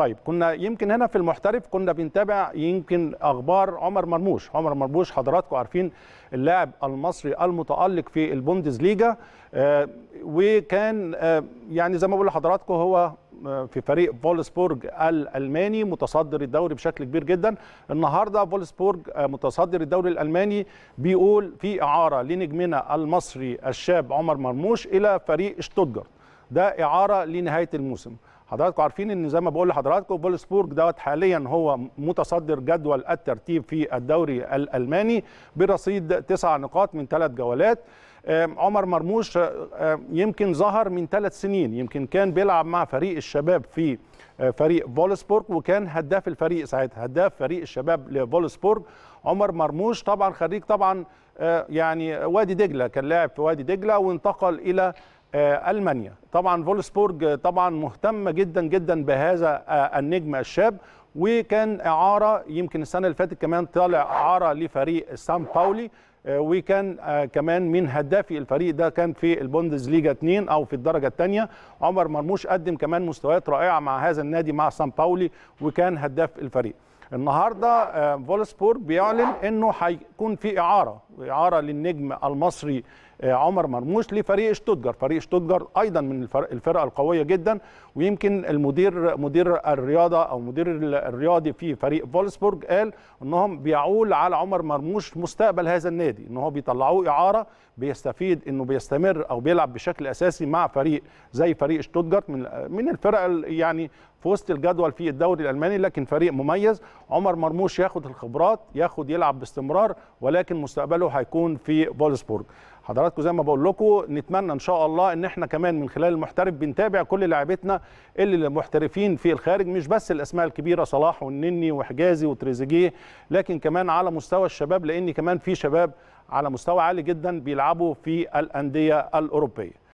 طيب كنا يمكن هنا في المحترف كنا بنتابع يمكن اخبار عمر مرموش عمر مرموش حضراتكم عارفين اللاعب المصري المتالق في البوندز ليجا آه، وكان آه، يعني زي ما بقول لحضراتكم هو آه، في فريق فولسبورج الالماني متصدر الدوري بشكل كبير جدا النهارده فولسبورج متصدر الدوري الالماني بيقول في اعاره لنجمنا المصري الشاب عمر مرموش الى فريق شتوتجارت ده اعاره لنهايه الموسم حضراتكم عارفين ان زي ما بقول لحضراتكم فولسبورج دوت حاليا هو متصدر جدول الترتيب في الدوري الالماني برصيد تسع نقاط من ثلاث جولات عمر مرموش يمكن ظهر من ثلاث سنين يمكن كان بيلعب مع فريق الشباب في آه، فريق فولسبورج وكان هداف الفريق ساعتها هداف فريق الشباب لفولسبورج عمر مرموش طبعا خريج طبعا آه، يعني وادي دجله كان لاعب في وادي دجله وانتقل الى آه، المانيا طبعا فولسبورج طبعا مهتمه جدا جدا بهذا آه، النجم الشاب وكان اعاره يمكن السنه اللي فاتت كمان طالع اعاره لفريق سان باولي آه، وكان كمان من هدافي الفريق ده كان في البوندز ليجا 2 او في الدرجه الثانيه عمر مرموش قدم كمان مستويات رائعه مع هذا النادي مع سان باولي وكان هداف الفريق النهارده فولسبورج بيعلن انه هيكون في اعاره واعاره للنجم المصري آه، عمر مرموش لفريق شتوتجر فريق شتوتجر ايضا من الفرق القويه جدا ويمكن المدير مدير الرياضه او مدير الرياضي في فريق فولسبورج قال انهم بيعول على عمر مرموش مستقبل هذا النادي ان هو بيطلعوه اعاره بيستفيد انه بيستمر او بيلعب بشكل اساسي مع فريق زي فريق شتوتجر من من الفرق يعني في وسط الجدول في الدوري الالماني لكن فريق مميز عمر مرموش ياخد الخبرات ياخد يلعب باستمرار ولكن مستقبله عمله هيكون في فولسبورج حضراتكم زي ما بقول لكم نتمنى ان شاء الله ان احنا كمان من خلال المحترف بنتابع كل لاعبتنا اللي محترفين في الخارج مش بس الاسماء الكبيره صلاح والنني وحجازي وتريزيجيه لكن كمان على مستوى الشباب لان كمان في شباب على مستوى عالي جدا بيلعبوا في الانديه الاوروبيه